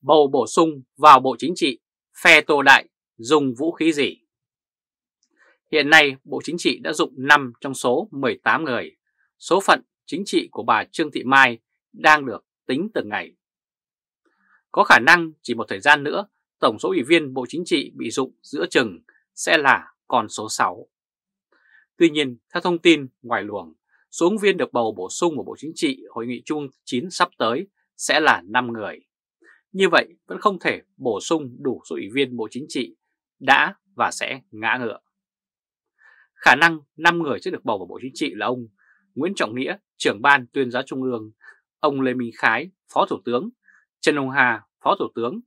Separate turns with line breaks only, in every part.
bầu bổ sung vào Bộ Chính trị, phe Tô Đại dùng vũ khí gì? Hiện nay Bộ Chính trị đã dụng 5 trong số 18 người, số phận chính trị của bà Trương Thị Mai đang được tính từng ngày. Có khả năng chỉ một thời gian nữa, tổng số ủy viên Bộ Chính trị bị dụng giữa chừng sẽ là còn số 6. Tuy nhiên, theo thông tin ngoài luồng, số ứng viên được bầu bổ sung của Bộ Chính trị Hội nghị Trung 9 sắp tới sẽ là 5 người. Như vậy vẫn không thể bổ sung đủ số ủy viên Bộ Chính trị đã và sẽ ngã ngựa. Khả năng 5 người sẽ được bầu vào Bộ Chính trị là ông Nguyễn Trọng Nghĩa, trưởng ban tuyên giáo Trung ương, ông Lê Minh Khái, Phó Thủ tướng, Trần Hồng Hà, Phó Thủ tướng,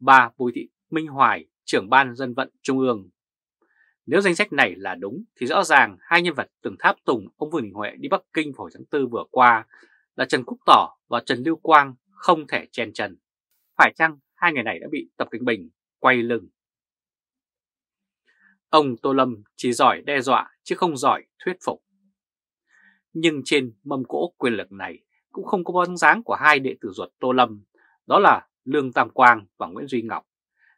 bà Bùi Thị Minh Hoài, trưởng ban dân vận Trung ương. Nếu danh sách này là đúng thì rõ ràng hai nhân vật từng tháp tùng ông Vương Đình Huệ đi Bắc Kinh vào tháng 4 vừa qua là Trần Quốc Tỏ và Trần Lưu Quang không thể chen chân. Phải chăng hai người này đã bị Tập Cận Bình quay lưng? Ông Tô Lâm chỉ giỏi đe dọa chứ không giỏi thuyết phục. Nhưng trên mâm cỗ quyền lực này cũng không có bóng dáng của hai đệ tử ruột Tô Lâm, đó là Lương Tam Quang và Nguyễn Duy Ngọc,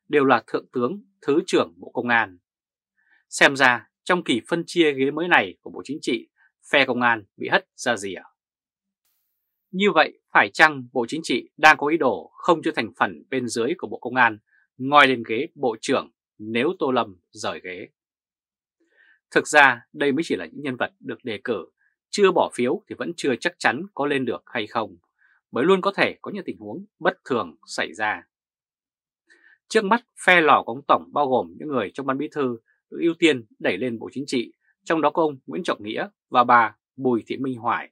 đều là Thượng tướng, Thứ trưởng Bộ Công an. Xem ra trong kỳ phân chia ghế mới này của Bộ Chính trị, phe Công an bị hất ra rìa. À? Như vậy, phải chăng Bộ Chính trị đang có ý đồ không cho thành phần bên dưới của Bộ Công an ngồi lên ghế Bộ trưởng nếu Tô Lâm rời ghế? Thực ra, đây mới chỉ là những nhân vật được đề cử, chưa bỏ phiếu thì vẫn chưa chắc chắn có lên được hay không, bởi luôn có thể có những tình huống bất thường xảy ra. Trước mắt, phe lò của ông Tổng bao gồm những người trong ban bí thư được ưu tiên đẩy lên Bộ Chính trị, trong đó có ông Nguyễn Trọng Nghĩa và bà Bùi Thị Minh Hoài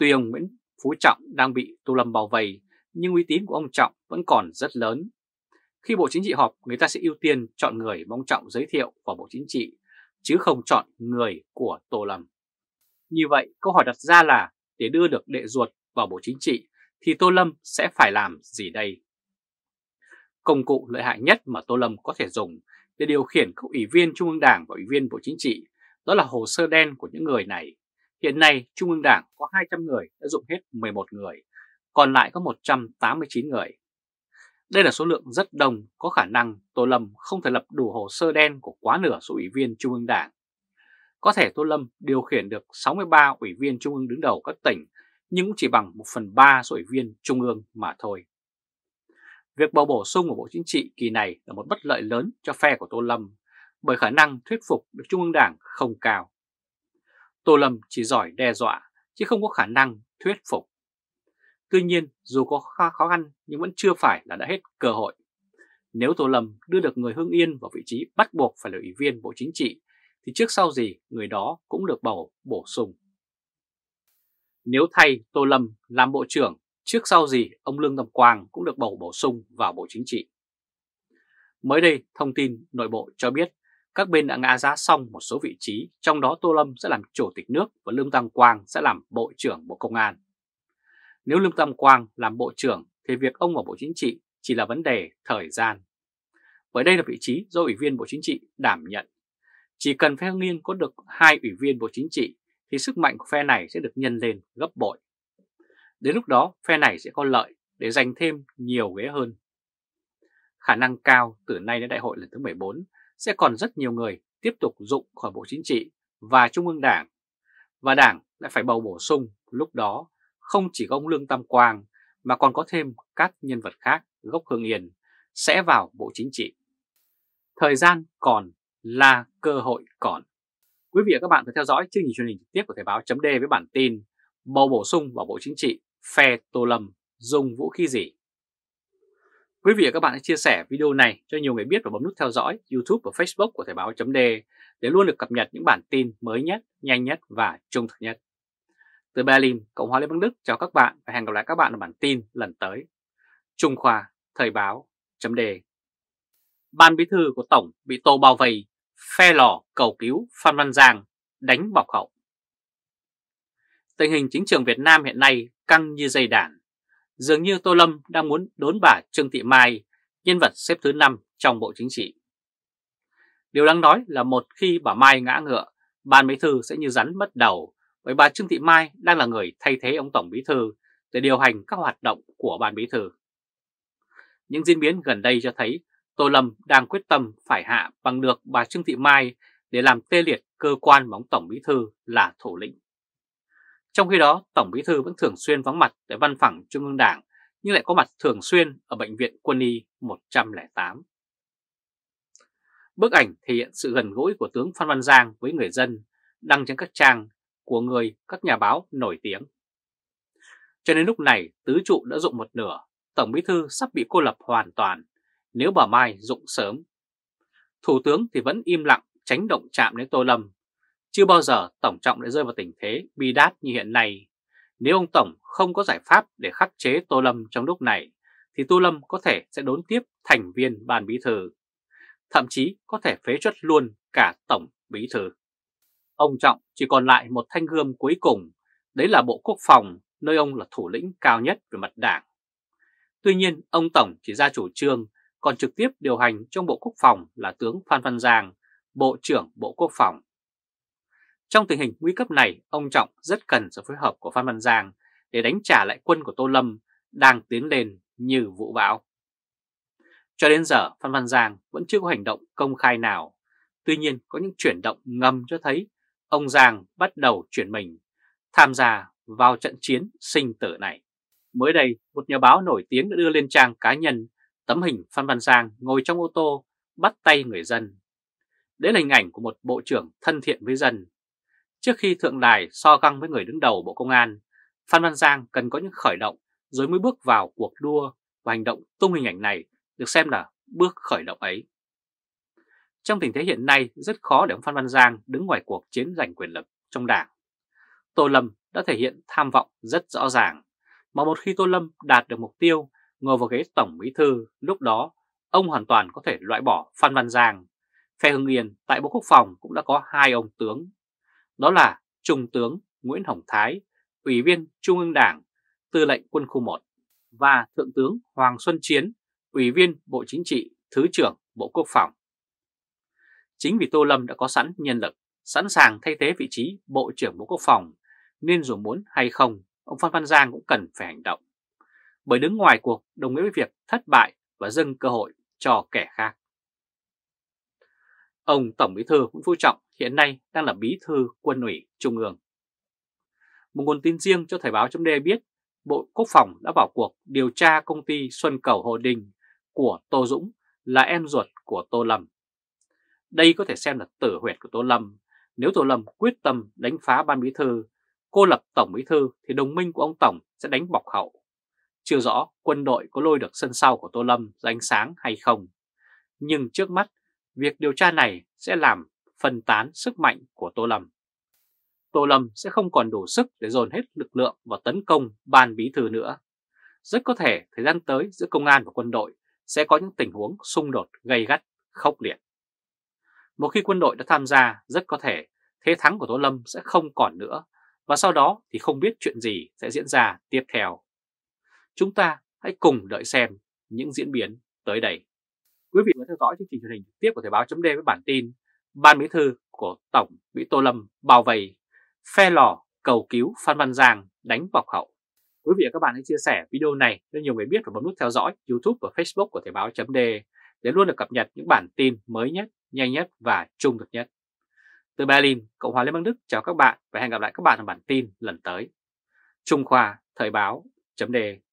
Tuy ông Nguyễn Phú Trọng đang bị Tô Lâm bảo vây, nhưng uy tín của ông Trọng vẫn còn rất lớn. Khi Bộ Chính trị họp, người ta sẽ ưu tiên chọn người mong Trọng giới thiệu vào Bộ Chính trị, chứ không chọn người của Tô Lâm. Như vậy, câu hỏi đặt ra là để đưa được đệ ruột vào Bộ Chính trị thì Tô Lâm sẽ phải làm gì đây? Công cụ lợi hại nhất mà Tô Lâm có thể dùng để điều khiển các ủy viên Trung ương Đảng và ủy viên Bộ Chính trị đó là hồ sơ đen của những người này Hiện nay Trung ương Đảng có 200 người đã dụng hết 11 người, còn lại có 189 người. Đây là số lượng rất đông, có khả năng Tô Lâm không thể lập đủ hồ sơ đen của quá nửa số ủy viên Trung ương Đảng. Có thể Tô Lâm điều khiển được 63 ủy viên Trung ương đứng đầu các tỉnh, nhưng cũng chỉ bằng 1 phần 3 số ủy viên Trung ương mà thôi. Việc bầu bổ sung của Bộ Chính trị kỳ này là một bất lợi lớn cho phe của Tô Lâm, bởi khả năng thuyết phục được Trung ương Đảng không cao. Tô Lâm chỉ giỏi đe dọa, chứ không có khả năng thuyết phục. Tuy nhiên, dù có khó khăn nhưng vẫn chưa phải là đã hết cơ hội. Nếu Tô Lâm đưa được người Hưng Yên vào vị trí bắt buộc phải là ủy viên Bộ Chính trị, thì trước sau gì người đó cũng được bầu bổ sung. Nếu thay Tô Lâm làm Bộ trưởng, trước sau gì ông Lương Tâm Quang cũng được bầu bổ sung vào Bộ Chính trị. Mới đây, thông tin nội bộ cho biết các bên đã ngã giá xong một số vị trí, trong đó Tô Lâm sẽ làm Chủ tịch nước và Lương Tam Quang sẽ làm Bộ trưởng Bộ Công an. Nếu Lương Tam Quang làm Bộ trưởng thì việc ông vào Bộ Chính trị chỉ là vấn đề thời gian. Bởi đây là vị trí do Ủy viên Bộ Chính trị đảm nhận. Chỉ cần phe hương Yên có được hai Ủy viên Bộ Chính trị thì sức mạnh của phe này sẽ được nhân lên gấp bội. Đến lúc đó phe này sẽ có lợi để giành thêm nhiều ghế hơn. Khả năng cao từ nay đến đại hội lần thứ 14 sẽ còn rất nhiều người tiếp tục dụng khỏi Bộ Chính trị và Trung ương Đảng. Và Đảng lại phải bầu bổ sung lúc đó không chỉ có ông Lương Tam Quang mà còn có thêm các nhân vật khác gốc Hương Yên sẽ vào Bộ Chính trị. Thời gian còn là cơ hội còn. Quý vị và các bạn có theo dõi chương trình truyền hình trực tiếp của Thời báo chấm với bản tin Bầu bổ sung vào Bộ Chính trị, phe Tô Lâm dùng vũ khí gì? Quý vị và các bạn hãy chia sẻ video này cho nhiều người biết và bấm nút theo dõi YouTube và Facebook của Thời báo đề để luôn được cập nhật những bản tin mới nhất, nhanh nhất và trung thực nhất. Từ Berlin, Cộng hòa Liên bang Đức chào các bạn và hẹn gặp lại các bạn ở bản tin lần tới. Trung Khoa, Thời báo đề Ban bí thư của Tổng bị tô bao vây, phe lò cầu cứu Phan Văn Giang đánh bọc hậu. Tình hình chính trường Việt Nam hiện nay căng như dây đàn Dường như Tô Lâm đang muốn đốn bà Trương Thị Mai, nhân vật xếp thứ 5 trong Bộ Chính trị. Điều đáng nói là một khi bà Mai ngã ngựa, ban bí thư sẽ như rắn mất đầu, bởi bà Trương Thị Mai đang là người thay thế ông Tổng Bí Thư để điều hành các hoạt động của ban bí thư. Những diễn biến gần đây cho thấy Tô Lâm đang quyết tâm phải hạ bằng được bà Trương Thị Mai để làm tê liệt cơ quan bóng Tổng Bí Thư là thủ lĩnh. Trong khi đó, Tổng Bí Thư vẫn thường xuyên vắng mặt tại văn phòng Trung ương Đảng nhưng lại có mặt thường xuyên ở Bệnh viện Quân y 108. Bức ảnh thể hiện sự gần gũi của tướng Phan Văn Giang với người dân đăng trên các trang của người các nhà báo nổi tiếng. Cho nên lúc này, tứ trụ đã dụng một nửa, Tổng Bí Thư sắp bị cô lập hoàn toàn nếu bà Mai dụng sớm. Thủ tướng thì vẫn im lặng tránh động chạm đến Tô Lâm chưa bao giờ Tổng Trọng lại rơi vào tình thế bi đát như hiện nay. Nếu ông Tổng không có giải pháp để khắc chế Tô Lâm trong lúc này, thì Tô Lâm có thể sẽ đốn tiếp thành viên ban bí thư. Thậm chí có thể phế chuất luôn cả Tổng bí thư. Ông Trọng chỉ còn lại một thanh gươm cuối cùng, đấy là Bộ Quốc phòng, nơi ông là thủ lĩnh cao nhất về mặt đảng. Tuy nhiên, ông Tổng chỉ ra chủ trương, còn trực tiếp điều hành trong Bộ Quốc phòng là tướng Phan Văn Giang, Bộ trưởng Bộ Quốc phòng. Trong tình hình nguy cấp này, ông Trọng rất cần sự phối hợp của Phan Văn Giang để đánh trả lại quân của Tô Lâm đang tiến lên như vũ bão. Cho đến giờ, Phan Văn Giang vẫn chưa có hành động công khai nào. Tuy nhiên, có những chuyển động ngầm cho thấy ông Giang bắt đầu chuyển mình, tham gia vào trận chiến sinh tử này. Mới đây, một nhà báo nổi tiếng đã đưa lên trang cá nhân tấm hình Phan Văn Giang ngồi trong ô tô bắt tay người dân. Đấy là hình ảnh của một bộ trưởng thân thiện với dân, Trước khi Thượng Đài so găng với người đứng đầu Bộ Công an, Phan Văn Giang cần có những khởi động rồi mới bước vào cuộc đua và hành động tung hình ảnh này được xem là bước khởi động ấy. Trong tình thế hiện nay rất khó để ông Phan Văn Giang đứng ngoài cuộc chiến giành quyền lực trong đảng. Tô Lâm đã thể hiện tham vọng rất rõ ràng, mà một khi Tô Lâm đạt được mục tiêu ngồi vào ghế tổng bí thư, lúc đó ông hoàn toàn có thể loại bỏ Phan Văn Giang. Phe Hưng Yên tại Bộ Quốc phòng cũng đã có hai ông tướng đó là Trung tướng Nguyễn Hồng Thái, Ủy viên Trung ương Đảng, Tư lệnh Quân khu 1 và Thượng tướng Hoàng Xuân Chiến, Ủy viên Bộ Chính trị, Thứ trưởng Bộ Quốc phòng. Chính vì Tô Lâm đã có sẵn nhân lực, sẵn sàng thay thế vị trí Bộ trưởng Bộ Quốc phòng, nên dù muốn hay không, ông Phan Văn Giang cũng cần phải hành động. Bởi đứng ngoài cuộc đồng nghĩa với việc thất bại và dâng cơ hội cho kẻ khác. Ông Tổng Bí thư Nguyễn Phú Trọng hiện nay đang là bí thư quân ủy Trung ương. Một nguồn tin riêng cho Thời báo chấm biết Bộ Quốc phòng đã vào cuộc điều tra công ty Xuân Cầu Hồ Đình của Tô Dũng là em ruột của Tô Lâm. Đây có thể xem là tử huyệt của Tô Lâm. Nếu Tô Lâm quyết tâm đánh phá ban bí thư, cô lập tổng bí thư thì đồng minh của ông Tổng sẽ đánh bọc hậu. Chưa rõ quân đội có lôi được sân sau của Tô Lâm ra ánh sáng hay không. Nhưng trước mắt, việc điều tra này sẽ làm phân tán sức mạnh của Tô Lâm. Tô Lâm sẽ không còn đủ sức để dồn hết lực lượng và tấn công ban bí thư nữa. Rất có thể thời gian tới giữa công an và quân đội sẽ có những tình huống xung đột gây gắt, khốc liệt. Một khi quân đội đã tham gia, rất có thể thế thắng của Tô Lâm sẽ không còn nữa và sau đó thì không biết chuyện gì sẽ diễn ra tiếp theo. Chúng ta hãy cùng đợi xem những diễn biến tới đây. Quý vị vừa theo dõi chương trình truyền hình tiếp của Thời báo chấm với bản tin Ban Bí thư của Tổng bị Tô Lâm bao vây, phe lò cầu cứu Phan Văn Giang đánh bọc hậu. Quý vị và các bạn hãy chia sẻ video này cho nhiều người biết và bấm nút theo dõi YouTube và Facebook của Thời báo.de để luôn được cập nhật những bản tin mới nhất, nhanh nhất và trung thực nhất. Từ Berlin, Cộng hòa Liên bang Đức chào các bạn và hẹn gặp lại các bạn ở bản tin lần tới. Trung Khoa Thời báo.de